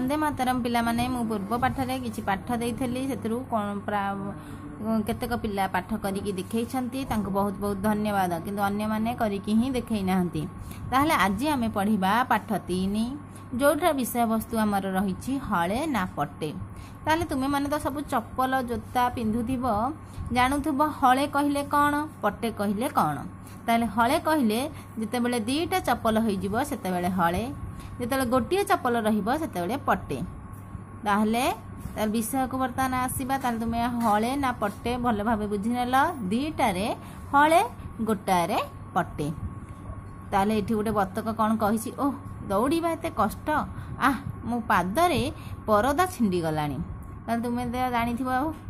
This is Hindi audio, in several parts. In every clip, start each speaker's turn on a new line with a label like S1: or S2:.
S1: ବନ୍ଦେ ମାତାରମ୍ ପିଲାମାନେ ମୁଁ ପୂର୍ବ ପାଠରେ କିଛି ପାଠ ଦେଇଥିଲି ସେଥିରୁ କେତେକ ପିଲା ପାଠ କରିକି ଦେଖେଇଛନ୍ତି ତାଙ୍କୁ ବହୁତ ବହୁତ ଧନ୍ୟବାଦ କିନ୍ତୁ ଅନ୍ୟମାନେ କରିକି ହିଁ ଦେଖେଇ ନାହାନ୍ତି ତାହେଲେ ଆଜି ଆମେ ପଢ଼ିବା ପାଠ ତିନି ଯେଉଁଟା ବିଷୟବସ୍ତୁ ଆମର ରହିଛି ହଳେ ନା ପଟେ ତାହେଲେ ତୁମେମାନେ ତ ସବୁ ଚପଲ ଜୋତା ପିନ୍ଧୁଥିବ ଜାଣୁଥିବ ହଳେ କହିଲେ କ'ଣ ପଟେ କହିଲେ କ'ଣ ତାହେଲେ ହଳେ କହିଲେ ଯେତେବେଳେ ଦୁଇଟା ଚପଲ ହୋଇଯିବ ସେତେବେଳେ ହଳେ যেতবে গোটিয়ে চপল রতবে পটে তাহলে তার বিষয়কু বর্তমান আসবা তাহলে তুমি হলে না পটে ভালো ভাবে বুঝি নেল দুইটারে হলে গোটারে পটে তাহলে এটি গোটে বতক কণ কী ও দৌড়া এত কষ্ট আহ মো পাদরে পরদা ছিণ্ডি গলাণি তাহলে তুমি জাণিথ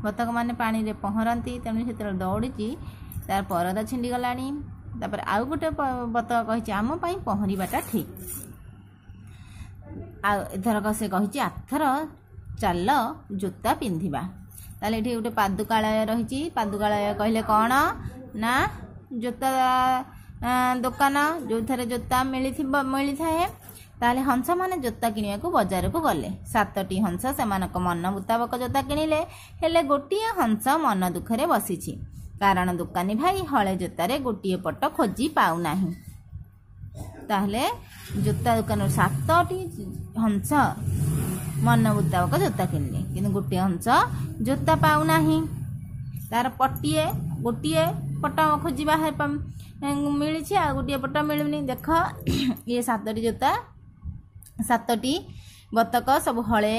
S1: বতক মানে পাণিরে পহরতি তেমনি সেতবে দৌড়িছি তার পরদা ছিণ্ডি গলাণি তারপরে আউ গোটে বতক কী আমি পহরবাটা ঠিক ଆଉ ଏଥରକ ସେ କହିଛି ଆଥର ଚାଲ ଜୋତା ପିନ୍ଧିବା ତାହେଲେ ଏଠି ଗୋଟେ ପାଦୁକାଳୟ ରହିଛି ପାଦୁକାଳୟ କହିଲେ କ'ଣ ନା ଜୋତା ଦୋକାନ ଯେଉଁଥିରେ ଜୋତା ମିଳିଥିବ ମିଳିଥାଏ ତାହେଲେ ହଂସମାନେ ଜୋତା କିଣିବାକୁ ବଜାରକୁ ଗଲେ ସାତଟି ହଂସ ସେମାନଙ୍କ ମନ ମୁତାବକ ଜୋତା କିଣିଲେ ହେଲେ ଗୋଟିଏ ହଂସ ମନ ଦୁଃଖରେ ବସିଛି କାରଣ ଦୋକାନୀ ଭାଇ ହଳେ ଜୋତାରେ ଗୋଟିଏ ପଟ ଖୋଜି ପାଉନାହିଁ ତାହେଲେ ଜୋତା ଦୋକାନରୁ ସାତଟି ହଂସ ମନମୁତାବକ ଜୋତା କିଣିଲେ କିନ୍ତୁ ଗୋଟିଏ ହଂସ ଜୋତା ପାଉନାହିଁ ତା'ର ପଟିଏ ଗୋଟିଏ ପଟ ଖୋଜି ବାହାର ମିଳିଛି ଆଉ ଗୋଟିଏ ପଟ ମିଳୁନି ଦେଖ ଇଏ ସାତଟି ଜୋତା ସାତଟି ବତକ ସବୁ ହଳେ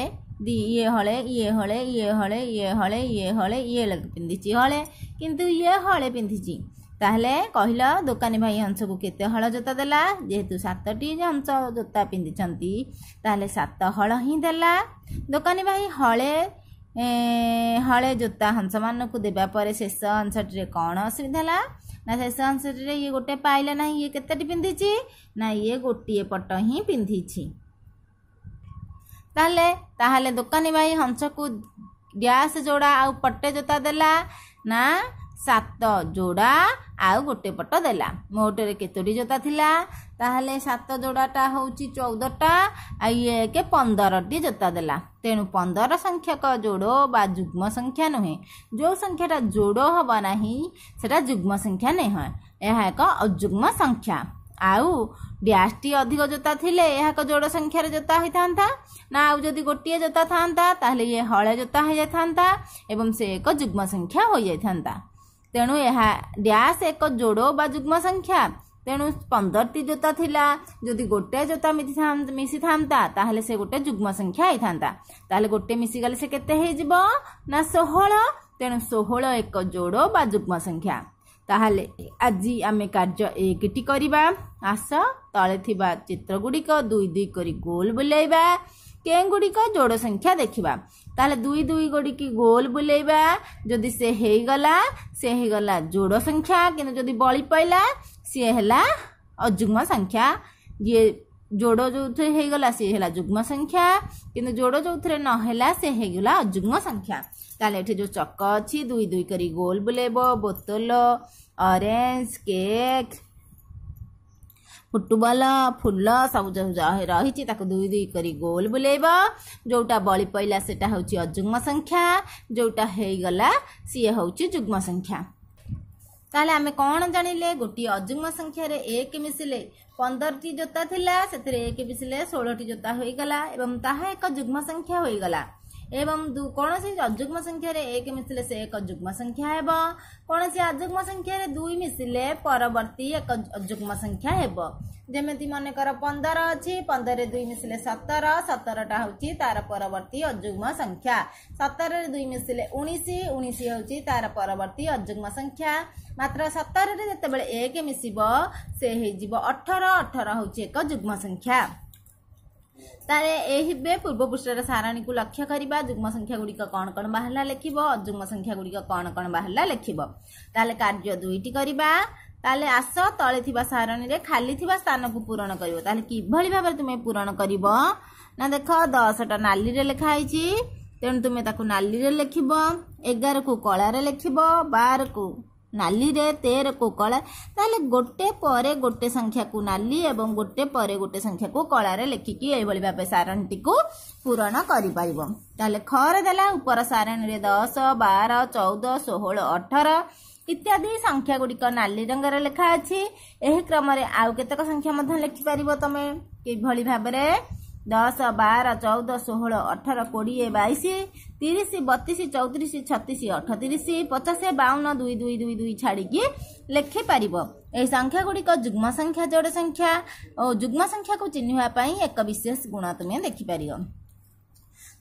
S1: ଦି ଇଏ ହଳେ ଇଏ ହଳେ ଇଏ ହଳେ ଇଏ ହଳେ ଇଏ ହଳେ ଇଏ ପିନ୍ଧିଛି ହଳେ କିନ୍ତୁ ଇଏ ହଳେ ପିନ୍ଧିଛି ତାହେଲେ କହିଲ ଦୋକାନୀ ଭାଇ ହଂସକୁ କେତେ ହଳ ଜୋତା ଦେଲା ଯେହେତୁ ସାତଟି ହଂସ ଜୋତା ପିନ୍ଧିଛନ୍ତି ତାହେଲେ ସାତ ହଳ ହିଁ ଦେଲା ଦୋକାନୀ ଭାଇ ହଳେ ହଳେ ଜୋତା ହଂସମାନଙ୍କୁ ଦେବା ପରେ ଶେଷ ହଂସଟିରେ କ'ଣ ଅସୁବିଧା ହେଲା ନା ଶେଷ ହଂସଟିରେ ଇଏ ଗୋଟେ ପାଇଲା ନାହିଁ ଇଏ କେତେଟି ପିନ୍ଧିଛି ନା ଇଏ ଗୋଟିଏ ପଟ ହିଁ ପିନ୍ଧିଛି ତାହେଲେ ତାହେଲେ ଦୋକାନୀ ଭାଇ ହଂସକୁ ଡ୍ୟାସ୍ ଯୋଡ଼ା ଆଉ ପଟେ ଜୋତା ଦେଲା ନା सात जोड़ा आ गोटे पट दे मोटे केतोटी जोता था तालोले सत जोड़ाटा हो चौदहटा आए के पंदर टी जोता दे तेणु पंदर संख्यक जोड़ो बा जुग्म संख्या नुहे जो संख्या जोड़ो हेना से जुग्म संख्या नुह यह एक अजुग्म संख्या आउ टी अधिक जोता थे यहाँ जोड़ संख्यार जोता हो था ना आउ जदि गोटे जोता था ये हल जोता हो जाता से एक जुग्म संख्या हो जाता तेणु यह डैश एक जोड़ो जुग्म संख्या तेणु पंदर टी जोता था जदि गोटे जोता मिसी था गोटे जुग्म संख्या आई था गोटे मिसीगले से केजब ना षोह तेणु षोह एक जोड़ो जुग्म संख्या ताहले आज आम कार्य एक आस तले चित्र गुड़िक दुई दुई कर गोल बुलेगा केंगुड़िक जोड़ संख्या देखा ताल दुई दुई गोड़ी की गोल बुलेबा जदि से हेगला से हेगला जोड़ संख्या कि बड़ी पड़ा सी है अजुग्म संख्या ये जोड़ जो थेगला सी है जुग्म संख्या कि जोड़ जो थे नाला से हेगला अजुग्म संख्या ताल ये जो चक अच्छी दुई दुई करी गोल बुलेब बोतल अरेज केक् फुटबला फुल सब जो रही दुई दुई कर गोल बुले जोटा बली पड़ा से अजुग्म संख्या जोटा हो गला सीए हूँ जुग्म संख्या तेल आम कौन जान लें गोटे अजुग्म संख्या रे एक मिशिले पंदर टी जोता थी से एक मिसले षोलटी जोता हो गला एक जुग्म संख्या हो गला एवं कौन अजुग्म संख्यार एक मिसले से एक अजुग्म संख्या हे कौन अजुग्म संख्यार दुई मिशिले परवर्ती एक अजुग्म संख्या हे जमी मनकर पंदर अच्छी पंदर दुई मिशिले सतर टा हूँ तार परवर्ती अजुग्म संख्या सतर दुई मिशिले उन्नीस उन्नीस हूँ तार परवर्ती अजुग्म संख्या मात्र सतर से जिते एक मिशब से अठर अठर हूँ एक जुग्म संख्या ତାହେଲେ ପୂର୍ବ ପୂର୍ବପୃଷ୍ଠର ସାରଣୀକୁ ଲକ୍ଷ୍ୟ କରିବା ଯୁଗ୍ମ ସଂଖ୍ୟା ଗୁଡ଼ିକ କ'ଣ କ'ଣ ବାହାରିଲା ଲେଖିବ ଅଯୁଗ୍ମ ସଂଖ୍ୟା ଗୁଡ଼ିକ କ'ଣ କ'ଣ ବାହାରିଲା ଲେଖିବ ତାହେଲେ କାର୍ଯ୍ୟ ଦୁଇଟି କରିବା ତାହେଲେ ଆସ ତଳେ ଥିବା ସାରଣୀରେ ଖାଲି ଥିବା ସ୍ଥାନକୁ ପୂରଣ କରିବ ତାହେଲେ କିଭଳି ଭାବରେ ତୁମେ ପୂରଣ କରିବ ନା ଦେଖ ଦଶଟା ନାଲିରେ ଲେଖା ହେଇଛି ତେଣୁ ତୁମେ ତାକୁ ନାଲିରେ ଲେଖିବ ଏଗାରକୁ କଳାରେ ଲେଖିବ ବାରକୁ ନାଲିରେ ତେର କୁ କଳା ତାହେଲେ ଗୋଟେ ପରେ ଗୋଟେ ସଂଖ୍ୟାକୁ ନାଲି ଏବଂ ଗୋଟେ ପରେ ଗୋଟେ ସଂଖ୍ୟାକୁ କଳାରେ ଲେଖିକି ଏଇଭଳି ଭାବେ ସାରଣୀଟିକୁ ପୂରଣ କରିପାରିବ ତାହେଲେ ଖରେ ଦେଲା ଉପର ସାରଣୀରେ ଦଶ ବାର ଚଉଦ ଷୋହଳ ଅଠର ଇତ୍ୟାଦି ସଂଖ୍ୟା ଗୁଡିକ ନାଲି ରଙ୍ଗରେ ଲେଖା ଅଛି ଏହି କ୍ରମରେ ଆଉ କେତେକ ସଂଖ୍ୟା ମଧ୍ୟ ଲେଖିପାରିବ ତମେ କିଭଳି ଭାବରେ ଦଶ ବାର ଚଉଦ ଷୋହଳ ଅଠର କୋଡ଼ିଏ ବାଇଶ ତିରିଶ ବତିଶ ଚଉତିରିଶ ଛତିଶ ଅଠତିରିଶ ପଚାଶ ବାଉନ ଦୁଇ ଦୁଇ ଦୁଇ ଦୁଇ ଛାଡ଼ିକି ଲେଖିପାରିବ ଏହି ସଂଖ୍ୟା ଗୁଡ଼ିକ ଯୁଗ୍ମ ସଂଖ୍ୟା ଯୋଡ଼ ସଂଖ୍ୟା ଓ ଯୁଗ୍ମ ସଂଖ୍ୟାକୁ ଚିହ୍ନିବା ପାଇଁ ଏକ ବିଶେଷ ଗୁଣ ତୁମେ ଦେଖିପାରିବ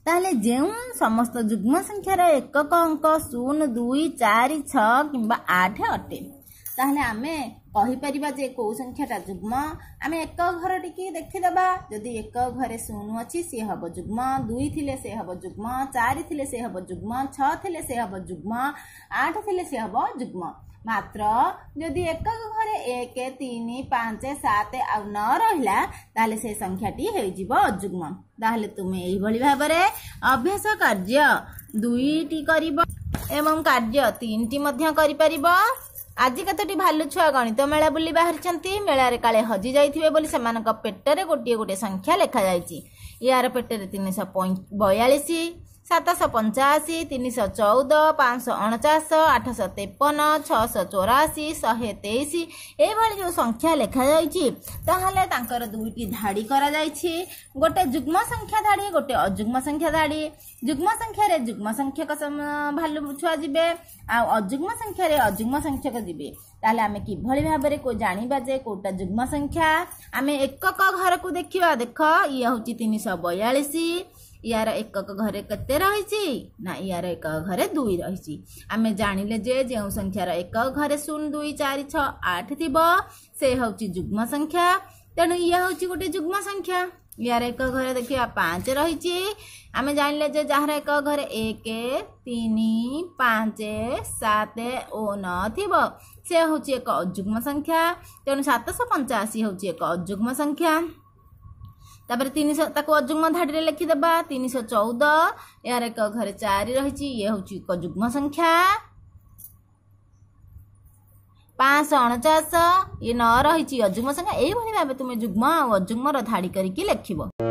S1: ତାହେଲେ ଯେଉଁ ସମସ୍ତ ଯୁଗ୍ମ ସଂଖ୍ୟାର ଏକକ ଅଙ୍କ ଶୂନ ଦୁଇ ଚାରି ଛଅ କିମ୍ବା ଆଠ ଅଟେ ତାହେଲେ ଆମେ कहीपर जे कौ संख्याटा जुग्म आम एक घर टी देखीद जदि एक घरे शून अच्छी सी हम जुग्म दुई थे से हम जुग्म चार से हम जुग्म छे जुग्म आठ थे से हम जुग्म मात्र जदि एक घरे एक तीन पांच सात आ न रहा तेल से संख्याटी होजुग्म तुम यही भाव अभ्यास कार्य दुईटी कर ଆଜି କେତୋଟି ଭାଲୁଛୁଆ ଗଣିତ ମେଳା ବୁଲି ବାହାରିଛନ୍ତି ମେଳାରେ କାଳେ ହଜି ଯାଇଥିବେ ବୋଲି ସେମାନଙ୍କ ପେଟରେ ଗୋଟିଏ ଗୋଟିଏ ସଂଖ୍ୟା ଲେଖାଯାଇଛି ଏହାର ପେଟରେ ତିନିଶହ ପଇଁ ବୟାଳିଶ ସାତଶହ ପଞ୍ଚାଅଶୀ ତିନିଶହ ଚଉଦ ପାଞ୍ଚଶହ ଅଣଚାଶ ଆଠଶହ ତେପନ ଛଅଶହ ଚଉରାଅଶୀ ଶହେ ତେଇଶ ଏଇଭଳି ଯେଉଁ ସଂଖ୍ୟା ଲେଖାଯାଇଛି ତାହେଲେ ତାଙ୍କର ଦୁଇଟି ଧାଡ଼ି କରାଯାଇଛି ଗୋଟେ ଯୁଗ୍ମ ସଂଖ୍ୟା ଧାଡ଼ି ଗୋଟେ ଅଯୁଗ୍ମ ସଂଖ୍ୟା ଧାଡ଼ି ଯୁଗ୍ମ ସଂଖ୍ୟାରେ ଯୁଗ୍ମ ସଂଖ୍ୟକ ଭାଲୁ ଛୁଆ ଯିବେ ଆଉ ଅଯୁଗ୍ମ ସଂଖ୍ୟାରେ ଅଯୁଗ୍ମ ସଂଖ୍ୟକ ଯିବେ ତାହେଲେ ଆମେ କିଭଳି ଭାବରେ ଜାଣିବା ଯେ କେଉଁଟା ଯୁଗ୍ମ ସଂଖ୍ୟା ଆମେ ଏକକ ଘରକୁ ଦେଖିବା ଦେଖ ଇଏ ହେଉଛି ତିନିଶହ ବୟାଳିଶ ইয়ার একক ঘরে কেতে রয়েছে না ইয়ার একক ঘরে দুই রয়েছে আমি জাঁলে যে যে সংখ্যার একক ঘরে শূন্য দুই চারি ছ আট থাকবে সে হচ্ছে যুগ্ম সংখ্যা তেমন ইয়ে হচ্ছে গোটে যুগ্ম সংখ্যা ইয়ার এক ঘরে দেখা পাঁচ রয়েছে আমি জাঁলে যে যার এক ঘরে এক তিন পাঁচ সাত ও ন থিব সে হচ্ছে এক অযুগ্ম সংখ্যা তেমন সাতশহ পঞ্চাশি হচ্ছে এক অযুগ্ম সংখ্যা अजुग्म धाडी लेखिदेवा चौध यहाँ एक घर चार जुग्म संख्या पाँच न इ नजुम संख्या एभली भाव जुग्म आउँ अजुग्म धाडी गरिक